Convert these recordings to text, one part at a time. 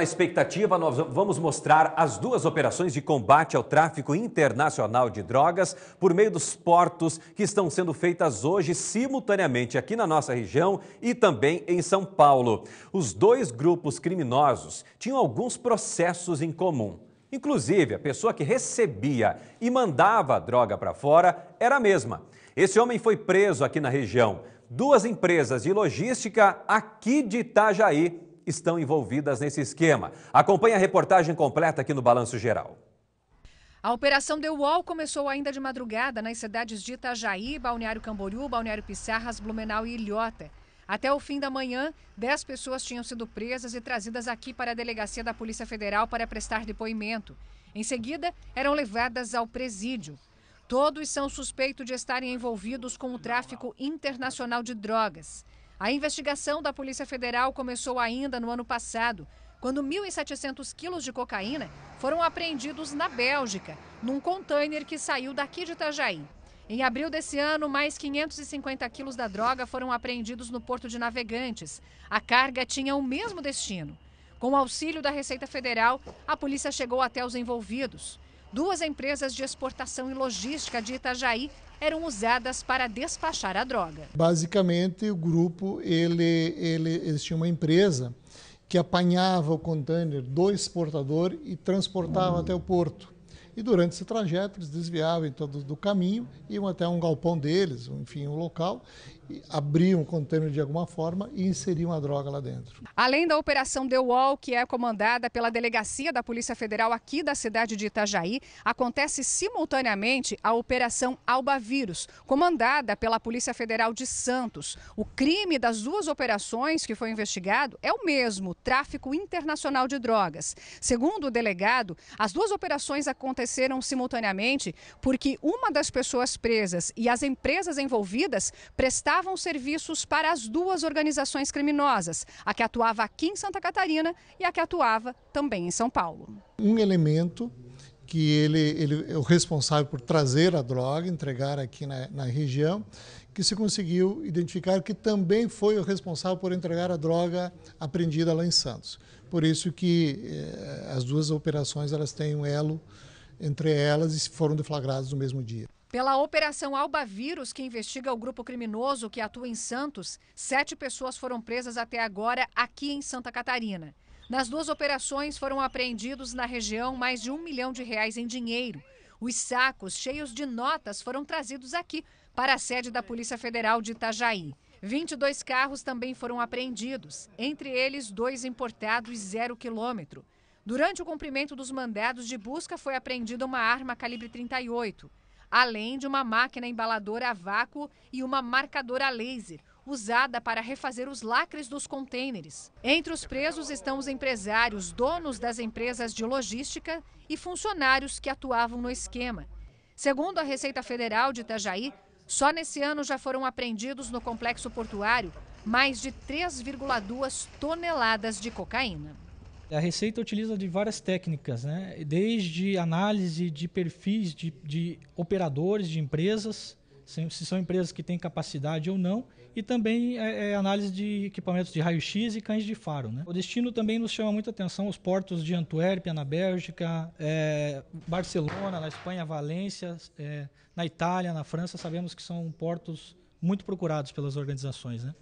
Na expectativa, nós vamos mostrar as duas operações de combate ao tráfico internacional de drogas por meio dos portos que estão sendo feitas hoje simultaneamente aqui na nossa região e também em São Paulo. Os dois grupos criminosos tinham alguns processos em comum. Inclusive, a pessoa que recebia e mandava a droga para fora era a mesma. Esse homem foi preso aqui na região. Duas empresas de logística aqui de Itajaí estão envolvidas nesse esquema. Acompanhe a reportagem completa aqui no Balanço Geral. A operação The Wall começou ainda de madrugada nas cidades de Itajaí, Balneário Camboriú, Balneário Pissarras, Blumenau e Ilhota. Até o fim da manhã, 10 pessoas tinham sido presas e trazidas aqui para a delegacia da Polícia Federal para prestar depoimento. Em seguida, eram levadas ao presídio. Todos são suspeitos de estarem envolvidos com o tráfico internacional de drogas. A investigação da Polícia Federal começou ainda no ano passado, quando 1.700 quilos de cocaína foram apreendidos na Bélgica, num container que saiu daqui de Itajaí. Em abril desse ano, mais 550 quilos da droga foram apreendidos no porto de Navegantes. A carga tinha o mesmo destino. Com o auxílio da Receita Federal, a polícia chegou até os envolvidos duas empresas de exportação e logística de Itajaí eram usadas para despachar a droga. Basicamente, o grupo ele, ele, eles tinham uma empresa que apanhava o container do exportador e transportava até o porto. E durante esse trajeto eles desviavam em do, do caminho, iam até um galpão deles, enfim, um local, abriam um contêiner de alguma forma e inseriam a droga lá dentro. Além da operação The Wall, que é comandada pela delegacia da Polícia Federal aqui da cidade de Itajaí, acontece simultaneamente a operação Albavírus, comandada pela Polícia Federal de Santos. O crime das duas operações que foi investigado é o mesmo, tráfico internacional de drogas. Segundo o delegado, as duas operações aconteceram aconteceram simultaneamente porque uma das pessoas presas e as empresas envolvidas prestavam serviços para as duas organizações criminosas, a que atuava aqui em Santa Catarina e a que atuava também em São Paulo. Um elemento que ele, ele é o responsável por trazer a droga, entregar aqui na, na região, que se conseguiu identificar que também foi o responsável por entregar a droga apreendida lá em Santos. Por isso que eh, as duas operações elas têm um elo entre elas e foram deflagrados no mesmo dia. Pela Operação Albavírus, que investiga o grupo criminoso que atua em Santos, sete pessoas foram presas até agora aqui em Santa Catarina. Nas duas operações foram apreendidos na região mais de um milhão de reais em dinheiro. Os sacos cheios de notas foram trazidos aqui para a sede da Polícia Federal de Itajaí. 22 carros também foram apreendidos, entre eles dois importados zero quilômetro. Durante o cumprimento dos mandados de busca, foi apreendida uma arma calibre 38, além de uma máquina embaladora a vácuo e uma marcadora a laser, usada para refazer os lacres dos contêineres. Entre os presos estão os empresários, donos das empresas de logística e funcionários que atuavam no esquema. Segundo a Receita Federal de Itajaí, só nesse ano já foram apreendidos no complexo portuário mais de 3,2 toneladas de cocaína. A receita utiliza de várias técnicas, né? desde análise de perfis de, de operadores de empresas, se são empresas que têm capacidade ou não, e também é, é, análise de equipamentos de raio-x e cães de faro. Né? O destino também nos chama muita atenção os portos de Antuérpia, na Bélgica, é, Barcelona, na Espanha, Valência, é, na Itália, na França, sabemos que são portos muito procurados pelas organizações. Né?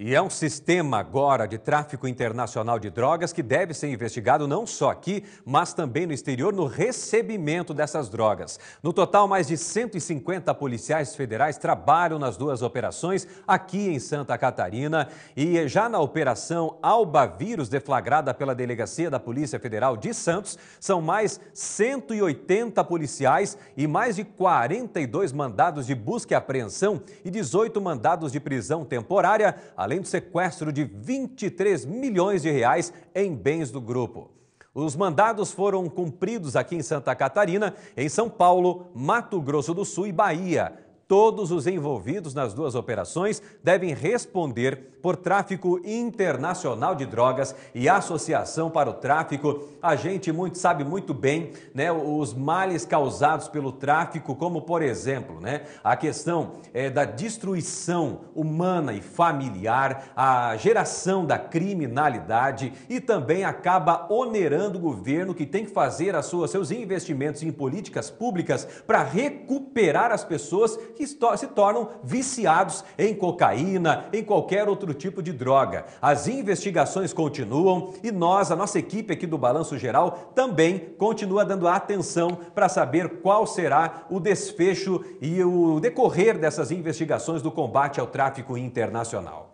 E é um sistema agora de tráfico internacional de drogas que deve ser investigado não só aqui, mas também no exterior no recebimento dessas drogas. No total, mais de 150 policiais federais trabalham nas duas operações aqui em Santa Catarina. E já na operação Albavírus, deflagrada pela Delegacia da Polícia Federal de Santos, são mais 180 policiais e mais de 42 mandados de busca e apreensão e 18 mandados de prisão temporária além do sequestro de 23 milhões de reais em bens do grupo. Os mandados foram cumpridos aqui em Santa Catarina, em São Paulo, Mato Grosso do Sul e Bahia. Todos os envolvidos nas duas operações devem responder por tráfico internacional de drogas e associação para o tráfico. A gente muito, sabe muito bem né, os males causados pelo tráfico, como por exemplo né, a questão é, da destruição humana e familiar, a geração da criminalidade e também acaba onerando o governo que tem que fazer as suas, seus investimentos em políticas públicas para recuperar as pessoas que se tornam viciados em cocaína, em qualquer outro tipo de droga. As investigações continuam e nós, a nossa equipe aqui do Balanço Geral, também continua dando atenção para saber qual será o desfecho e o decorrer dessas investigações do combate ao tráfico internacional.